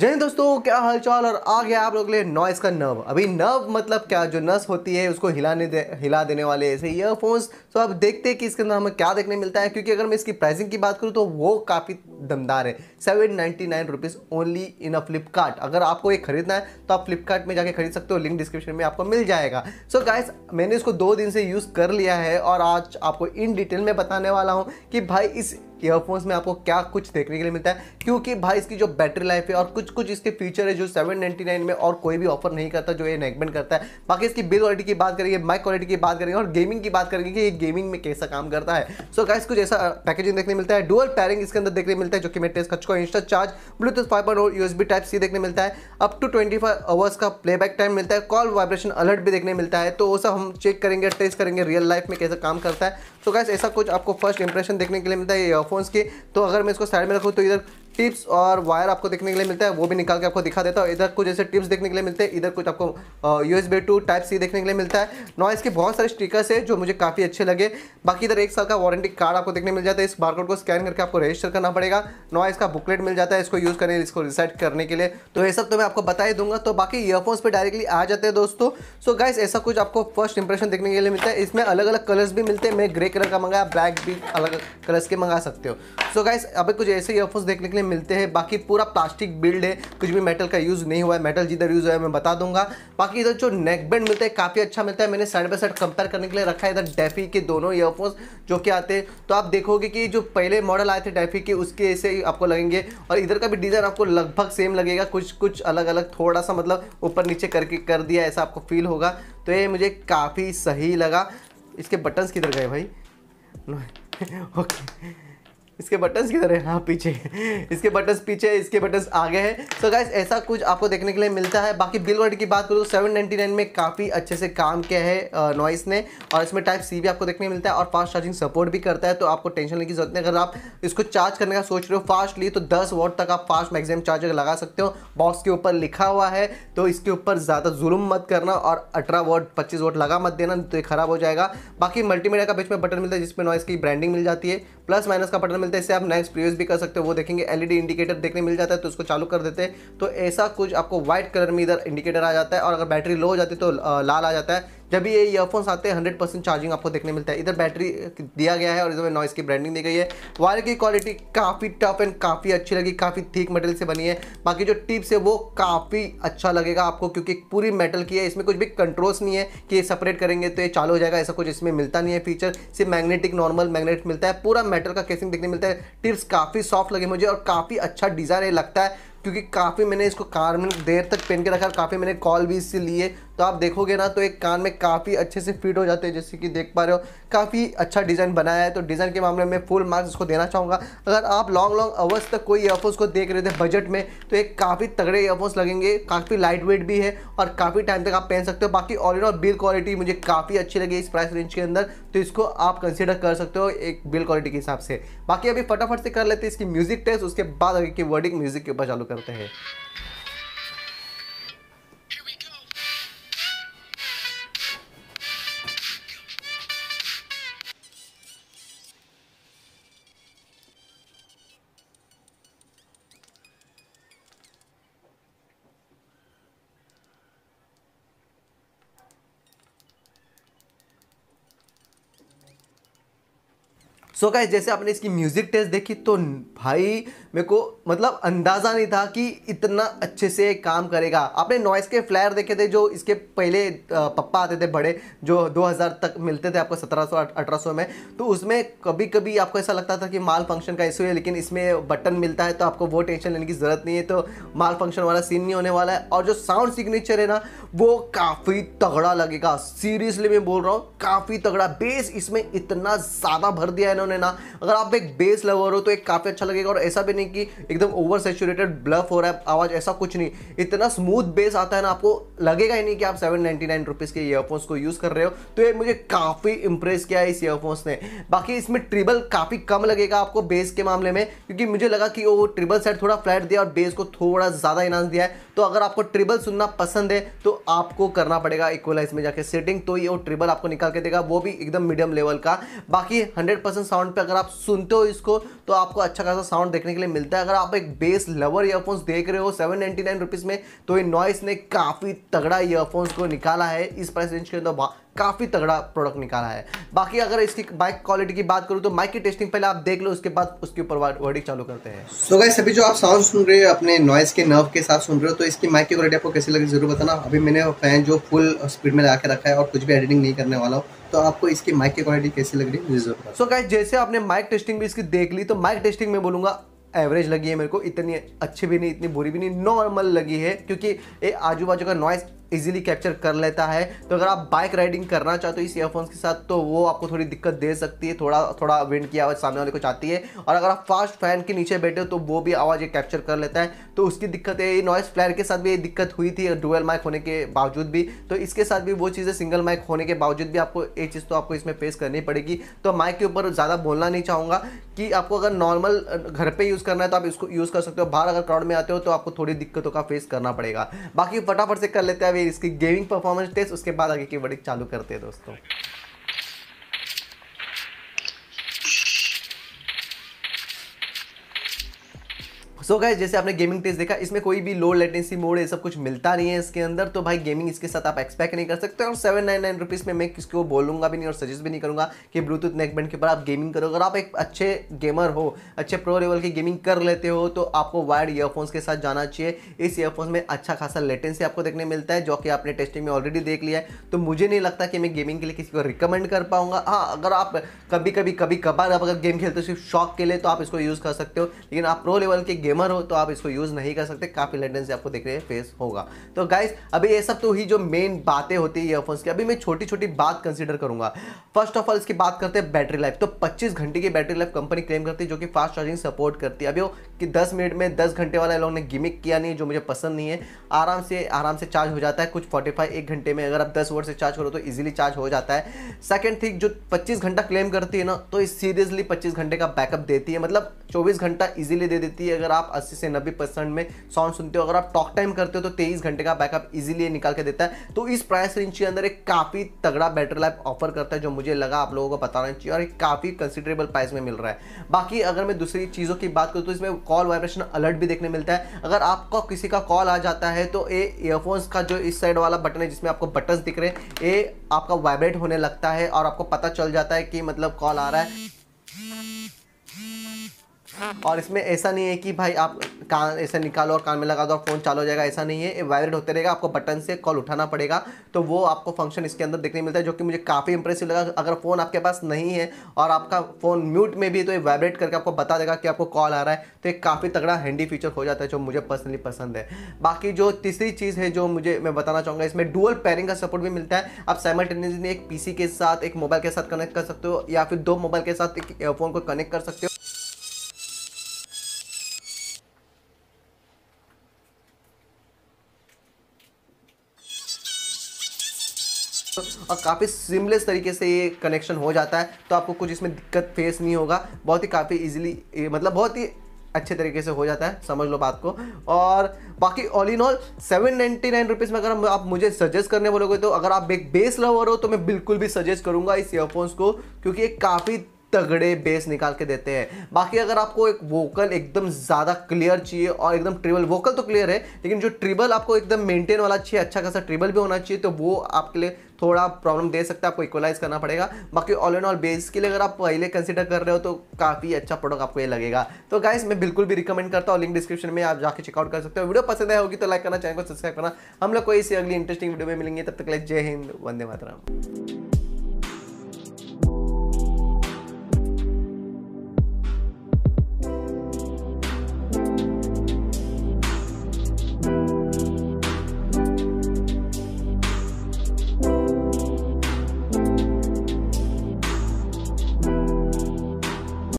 जय दोस्तों क्या हालचाल और आ गया आप लोग लिए नॉइस का नर्व अभी नर्व मतलब क्या जो नस होती है उसको हिलाने दे हिला देने वाले ऐसे ईयरफोन्स तो आप देखते हैं कि इसके अंदर हमें क्या देखने मिलता है क्योंकि अगर मैं इसकी प्राइसिंग की बात करूँ तो वो काफ़ी दमदार है seven ninety nine rupees only in a Flipkart अगर आपको ये खरीदना है तो आप फ्लिपकार्ट में जाके खरीद सकते हो लिंक डिस्क्रिप्शन में आपको मिल जाएगा सो so गाइस मैंने इसको दो दिन से यूज़ कर लिया है और आज आपको इन डिटेल में बताने वाला हूँ कि भाई इस ईयरफोन्स में आपको क्या कुछ देखने के लिए मिलता है क्योंकि भाई इसकी जो बैटरी लाइफ है और कुछ कुछ इसके फीचर है जो सेवन में और कोई भी ऑफर नहीं करता जो ये नेकबैंड करता है बाकी इसकी बिल क्वालिटी की बात करेंगे माइक क्वालिटी की बात करेंगे और गेमिंग की बात करेंगे कि ये गेमिंग में कैसा काम करता है सो so, गाइस कुछ ऐसा पैकेजिंग uh, देखने मिलता है डुअल पैरिंग इसके अंदर देखने मिलता है जो कि मैं टेस्ट कर चुका हूँ इंस्टा चार्ज ब्लूटूथ फाइव और यूएसबी टाइप सी देखने मिलता है अप टू ट्वेंटी आवर्स का प्लेबैक टाइम मिलता है कॉल वाइब्रेशन अलर्ट भी देखने मिलता है तो वो सब हम चेक करेंगे टेस्ट करेंगे रियल लाइफ में कैसा काम करता है सो so, गाइस ऐसा कुछ आपको फर्स्ट इंप्रेशन देखने के लिए मिलता है ये फ़ोन्स के तो अगर मैं इसको साइड में रखूँ तो इधर टिप्स और वायर आपको देखने के लिए मिलता है वो भी निकाल के आपको दिखा देता हूँ इधर कुछ ऐसे टिप्स देखने के लिए मिलते हैं इधर कुछ आपको U S to type C देखने के लिए मिलता है नॉइस के बहुत सारे स्टिकर्स है जो मुझे काफ़ी अच्छे लगे बाकी इधर एक साल का वारंटी कार्ड आपको देखने मिल जाता है इस बारकोड को स्कैन करके आपको रजिस्टर करना पड़ेगा नॉइस का बुकलेट मिल जाता है इसको यूज़ करने इसको रिसेट करने के लिए तो ये सब तो मैं आपको बता ही दूंगा तो बाकी ईयरफोन्स पर डायरेक्टली आ जाते हैं दोस्तों सो गाइस ऐसा कुछ आपको फर्स्ट इंप्रेशन देखने के लिए मिलता है इसमें अलग अलग कलर्स भी मिलते हैं मैं ग्रे कलर का मंगाया ब्लैक भी अलग कलर्स के मंगा सकते हो सो गाइस अभी कुछ ऐसे ईयरफोन्स देखने के लिए देखने मिलते हैं बाकी पूरा प्लास्टिक बिल्ड है कुछ भी मेटल का यूज़ नहीं हुआ है मेटल जिधर यूज़ हुआ है मैं बता दूंगा बाकी इधर जो नेक बैंड मिलता है काफ़ी अच्छा मिलता है मैंने साइड बाई साइड कंपेयर करने के लिए रखा है इधर डेफी के दोनों ईयरफोन्स जो कि आते हैं तो आप देखोगे कि जो पहले मॉडल आए थे डेफी के उसके ऐसे आपको लगेंगे और इधर का भी डिज़ाइन आपको लगभग सेम लगेगा कुछ कुछ अलग अलग थोड़ा सा मतलब ऊपर नीचे करके कर दिया ऐसा आपको फील होगा तो ये मुझे काफ़ी सही लगा इसके बटन्स किधर गए भाई ओके इसके बटन्स किधर है हाँ पीछे इसके बटन्स पीछे इसके बटन्स आगे हैं सो गाइस ऐसा कुछ आपको देखने के लिए मिलता है बाकी बिल वर्ड की बात करूँ तो सेवन नाइन में काफ़ी अच्छे से काम किया है नॉइस ने और इसमें टाइप सी भी आपको देखने मिलता है और फास्ट चार्जिंग सपोर्ट भी करता है तो आपको टेंशन लेने की जरूरत नहीं अगर आप इसको चार्ज करने का सोच रहे हो फास्टली तो दस वोट तक आप फास्ट मैगजिम चार्जर लगा सकते हो बॉक्स के ऊपर लिखा हुआ है तो इसके ऊपर ज़्यादा जुलूम मत करना और अठारह वोट पच्चीस वोट लगा मत देना तो ये खराब हो जाएगा बाकी मल्टीमीडिया का बीच में बटन मिलता है जिसमें नॉइस की ब्रांडिंग मिल जाती है प्लस माइनस का बटन मिलता है इससे आप नेक्स्ट प्रीवियस भी कर सकते हो वो देखेंगे एलईडी इंडिकेटर देखने मिल जाता है तो उसको चालू कर देते हैं तो ऐसा कुछ आपको व्हाइट कलर में इधर इंडिकेटर आ जाता है और अगर बैटरी लो हो जाती है तो लाल आ जाता है जब भी ये ईयरफोन्स आते हैं हंड्रेड परसेंट चार्जिंग आपको देखने मिलता है इधर बैटरी दिया गया है और इधर नॉइस की ब्रांडिंग दी गई है वायर की क्वालिटी काफ़ी टफ एंड काफ़ी अच्छी लगी काफ़ी थीक मेटल से बनी है बाकी जो टिप्स है वो काफ़ी अच्छा लगेगा आपको क्योंकि पूरी मेटल की है इसमें कुछ भी कंट्रोल्स नहीं है कि ये सेपरेट करेंगे तो ये चालू हो जाएगा ऐसा कुछ इसमें मिलता नहीं है फीचर सिर्फ मैग्नेटिक नॉर्मल मैग्नेट मिलता है पूरा मेटल का केसिंग देखने मिलता है टिप्स काफ़ी सॉफ्ट लगे मुझे और काफ़ी अच्छा डिज़ाइन लगता है क्योंकि काफ़ी मैंने इसको कार में देर तक पहन के रखा और काफ़ी मैंने कॉल भी इससे लिए तो आप देखोगे ना तो एक कान में काफ़ी अच्छे से फिट हो जाते हैं जैसे कि देख पा रहे हो काफ़ी अच्छा डिज़ाइन बनाया है तो डिज़ाइन के मामले में फुल मार्क्स इसको देना चाहूँगा अगर आप लॉन्ग लॉन्ग अवर्स तक कोई एयरफोन्स को देख रहे थे बजट में तो एक काफ़ी तगड़े एयरफोन्स लगेंगे काफ़ी लाइट वेट भी है और काफ़ी टाइम तक आप पहन सकते हो बाकी all in all build quality मुझे काफ़ी अच्छी लगी इस प्राइस रेंज के अंदर तो इसको आप कंसिडर कर सकते हो एक बिल क्वालिटी के हिसाब से बाकी अभी फटाफट से कर लेते हैं इसकी म्यूज़िक टेस्ट उसके बाद अगर की वर्डिंग म्यूज़िक के ऊपर चालू करते हैं सो so गाइस जैसे आपने इसकी म्यूजिक टेस्ट देखी तो भाई मेरे को मतलब अंदाज़ा नहीं था कि इतना अच्छे से काम करेगा आपने नॉइस के फ्लायर देखे थे जो इसके पहले पप्पा आते थे बड़े जो 2000 तक मिलते थे आपको 1700 1800 में तो उसमें कभी कभी आपको ऐसा लगता था कि माल फंक्शन का इशू है लेकिन इसमें बटन मिलता है तो आपको वो टेंशन लेने की ज़रूरत नहीं है तो माल फंक्शन वाला सीन नहीं होने वाला है और जो साउंड सिग्नेचर है ना वो काफ़ी तगड़ा लगेगा सीरियसली मैं बोल रहा हूँ काफ़ी तगड़ा बेस इसमें इतना ज़्यादा भर दिया है इन्होंने ना अगर आप एक बेस लवर हो तो एक काफ़ी अच्छा लगेगा और ऐसा भी नहीं नहीं कि एकदम ओवर सेचुरेटेड ब्लफ हो रहा है आवाज़ ऐसा कुछ नहीं इतना स्मूथ बेस आता है ना आपको लगेगा ही नहीं कि आप सेवन नाइन्टी के ईयरफोन्स को यूज़ कर रहे हो तो ये मुझे काफ़ी इंप्रेस किया है इस ईयरफोन्स ने बाकी इसमें ट्रिबल काफ़ी कम लगेगा आपको बेस के मामले में क्योंकि मुझे लगा कि वो ट्रिबल सेट थोड़ा फ्लैट दिया और बेस को थोड़ा ज़्यादा इनाज दिया है तो अगर आपको ट्रिबल सुनना पसंद है तो आपको करना पड़ेगा इक्वलाइज में जाके सेटिंग तो ये वो ट्रिबल आपको निकाल के देगा वो भी एकदम मीडियम लेवल का बाकी हंड्रेड साउंड पर अगर आप सुनते हो इसको तो आपको अच्छा खासा साउंड देखने के लिए मिलता है अगर आप एक बेस लवर ईयरफोन्स देख रहे हो सेवन नाइन्टी नाइन रुपीज़ में तो इन नॉइस ने काफ़ी तगड़ा ईयरफोन्स को निकाला है इस प्राइस रेंज के अंदर काफ़ी तगड़ा प्रोडक्ट निकाला है बाकी अगर इसकी माइक क्वालिटी की बात करूँ तो माइक की टेस्टिंग पहले आप देख लो उसके बाद उसके ऊपर वर्डिंग चालू करते हैं सो so सभी जो आप साउंड सुन रहे हो अपने नॉइस के नर्व के साथ सुन रहे हो तो इसकी माइक की क्वालिटी आपको कैसी लगी जरूर बताना अभी मैंने फैन जो फुल स्पीड में लगा रखा है और कुछ भी एडिटिंग नहीं करने वाला हूँ तो आपको इसकी माइक की क्वालिटी कैसी लग रही है सो so गाइस जैसे आपने माइक टेस्टिंग भी इसकी देख ली तो माइक टेस्टिंग में बोलूंगा एवरेज लगी है मेरे को इतनी अच्छी भी नहीं इतनी बुरी भी नहीं नॉर्मल लगी है क्योंकि ये आजू बाजू का नॉइस इजीली कैप्चर कर लेता है तो अगर आप बाइक राइडिंग करना चाहते हो इस ईयरफोन्स के साथ तो वो आपको थोड़ी दिक्कत दे सकती है थोड़ा थोड़ा विंड की आवाज़ सामने वाले को चाहती है और अगर आप फास्ट फैन के नीचे बैठे हो तो वो भी आवाज़ ये कैप्चर कर लेता है तो उसकी दिक्कत है नॉइस फ्लैर के साथ भी ये दिक्कत हुई थी डुअल माइक होने के बावजूद भी तो इसके साथ भी वो चीज़ें सिंगल माइक होने के बावजूद भी आपको ये चीज़ तो आपको इसमें फेस करनी पड़ेगी तो माइक के ऊपर ज़्यादा बोलना नहीं चाहूँगा कि आपको अगर नॉर्मल घर पर यूज़ करना है तो आप इसको यूज़ कर सकते हो बाहर अगर क्राउड में आते हो तो आपको थोड़ी दिक्कतों का फेस करना पड़ेगा बाकी फटाफट से कर लेते हैं इसकी गेमिंग परफॉर्मेंस टेस्ट उसके बाद आगे की बड़ी चालू करते हैं दोस्तों सो so गाइज जैसे आपने गेमिंग टेस्ट देखा इसमें कोई भी लो लेटेंसी मोड ये सब कुछ मिलता नहीं है इसके अंदर तो भाई गेमिंग इसके साथ आप एक्सपेक्ट नहीं कर सकते और सेवन नाइन नाइन रुपीज़ में मैं किसी को बोलूंगा भी नहीं और सजेस्ट भी नहीं करूंगा कि ब्लूटूथ नेकबैंड के ऊपर आप गेमिंग करो अगर आप एक अच्छे गेमर हो अच्छे प्रो लेवल की गेमिंग कर लेते हो तो आपको वायर्ड ईयरफोन्स के साथ जाना चाहिए इस ईयरफोन्स में अच्छा खासा लेटेंसी आपको देखने मिलता है जो कि आपने टेस्टिंग में ऑलरेडी देख लिया है तो मुझे नहीं लगता कि मैं गेमिंग के लिए किसी को रिकमेंड कर पाऊंगा हाँ अगर आप कभी कभी कभी कभार आप अगर गेम खेलते हो सिर्फ शौक के लिए तो आप इसको यूज़ कर सकते हो लेकिन आप प्रो लेवल के गेमर हो तो आप इसको यूज़ नहीं कर सकते काफ़ी लेटेंस आपको हैं फेस होगा तो गाइज अभी ये सब तो ही जो मेन बातें होती है ईयरफोन्स की अभी मैं छोटी छोटी बात कंसिडर करूंगा फर्स्ट ऑफ ऑल इसकी बात करते हैं बैटरी लाइफ तो पच्चीस घंटे की बैटरी लाइफ कंपनी क्लेम करती है जो कि फास्ट चार्जिंग सपोर्ट करती है अभी कि दस मिनट में दस घंटे वाला लोगों ने गिमिक किया नहीं जो मुझे पसंद नहीं है आराम से आराम से चार्ज हो जाता है कुछ फाइव एक घंटे में अगर आप दस वोट से चार्ज करो तो इजीली चार्ज हो जाता है सेकंड थिंग जो पच्चीस घंटा क्लेम करती है ना तो सीरियसली पच्चीस घंटे का बैकअप देती है मतलब चौबीस घंटा ईजिली दे देती है अगर आप आप 80 से 90 परसेंट में साउंड सुनते हो अगर आप टॉक टाइम करते हो तो 23 घंटे का बैकअप इजीली निकाल के देता है तो इस प्राइस रेंज के अंदर एक काफ़ी तगड़ा बैटरी लाइफ ऑफर करता है जो मुझे लगा आप लोगों को बताना चाहिए और एक काफ़ी कंसिडरेबल प्राइस में मिल रहा है बाकी अगर मैं दूसरी चीज़ों की बात करूँ तो इसमें कॉल वाइब्रेशन अलर्ट भी देखने मिलता है अगर आपको किसी का कॉल आ जाता है तो ये ईयरफोन्स का जो इस साइड वाला बटन है जिसमें आपको बटन दिख रहे हैं ये आपका वाइब्रेट होने लगता है और आपको पता चल जाता है कि मतलब कॉल आ रहा है और इसमें ऐसा नहीं है कि भाई आप कान ऐसे निकालो और कान में लगा दो और फ़ोन चालू हो जाएगा ऐसा नहीं है वाइब्रेट होते रहेगा आपको बटन से कॉल उठाना पड़ेगा तो वो आपको फंक्शन इसके अंदर देखने मिलता है जो कि मुझे काफ़ी इंप्रेसिव लगा अगर फ़ोन आपके पास नहीं है और आपका फ़ोन म्यूट में भी तो ये वाइब्रेट करके आपको बता देगा कि आपको कॉल आ रहा है तो एक काफ़ी तगड़ा हैंडी फीचर हो जाता है जो मुझे पर्सनली पसंद है बाकी जो तीसरी चीज़ है जो मुझे मैं बताना चाहूँगा इसमें डुअल पेयरिंग का सपोर्ट भी मिलता है आप साइमल्टेनियसली एक पीसी के साथ एक मोबाइल के साथ कनेक्ट कर सकते हो या फिर दो मोबाइल के साथ एक फ़ोन को कनेक्ट कर सकते हो और काफ़ी सिमलेस तरीके से ये कनेक्शन हो जाता है तो आपको कुछ इसमें दिक्कत फेस नहीं होगा बहुत ही काफ़ी ईजिली मतलब बहुत ही अच्छे तरीके से हो जाता है समझ लो बात को और बाकी all in all seven ninety nine rupees में अगर आप मुझे सजेस्ट करने बोलोगे तो अगर आप एक बेस लवर हो तो मैं बिल्कुल भी सजेस्ट करूँगा इस ईयरफोन्स को क्योंकि ये काफ़ी तगड़े बेस निकाल के देते हैं बाकी अगर आपको एक वोकल एकदम ज़्यादा क्लियर चाहिए और एकदम ट्रिबल वोकल तो क्लियर है लेकिन जो ट्रिबल आपको एकदम मेंटेन वाला चाहिए अच्छा खासा ट्रिबल भी होना चाहिए तो वो आपके लिए थोड़ा प्रॉब्लम दे सकता है आपको इक्वलाइज करना पड़ेगा बाकी ऑल एंड ऑल बेस के लिए अगर आप पहले कंसिडर कर रहे हो तो काफ़ी अच्छा प्रोडक्ट आपको ये लगेगा तो गाइस मैं बिल्कुल भी रिकमेंड करता हूँ लिंक डिस्क्रिप्शन में आप जाकर चेकआउट कर सकते हो वीडियो पसंद आए होगी तो लाइक करना चैनल को सब्सक्राइब करना हम लोग को इसी अगली इंटरेस्टिंग वीडियो में मिलेंगे तब तक लाइक जय हिंद वंदे मातरम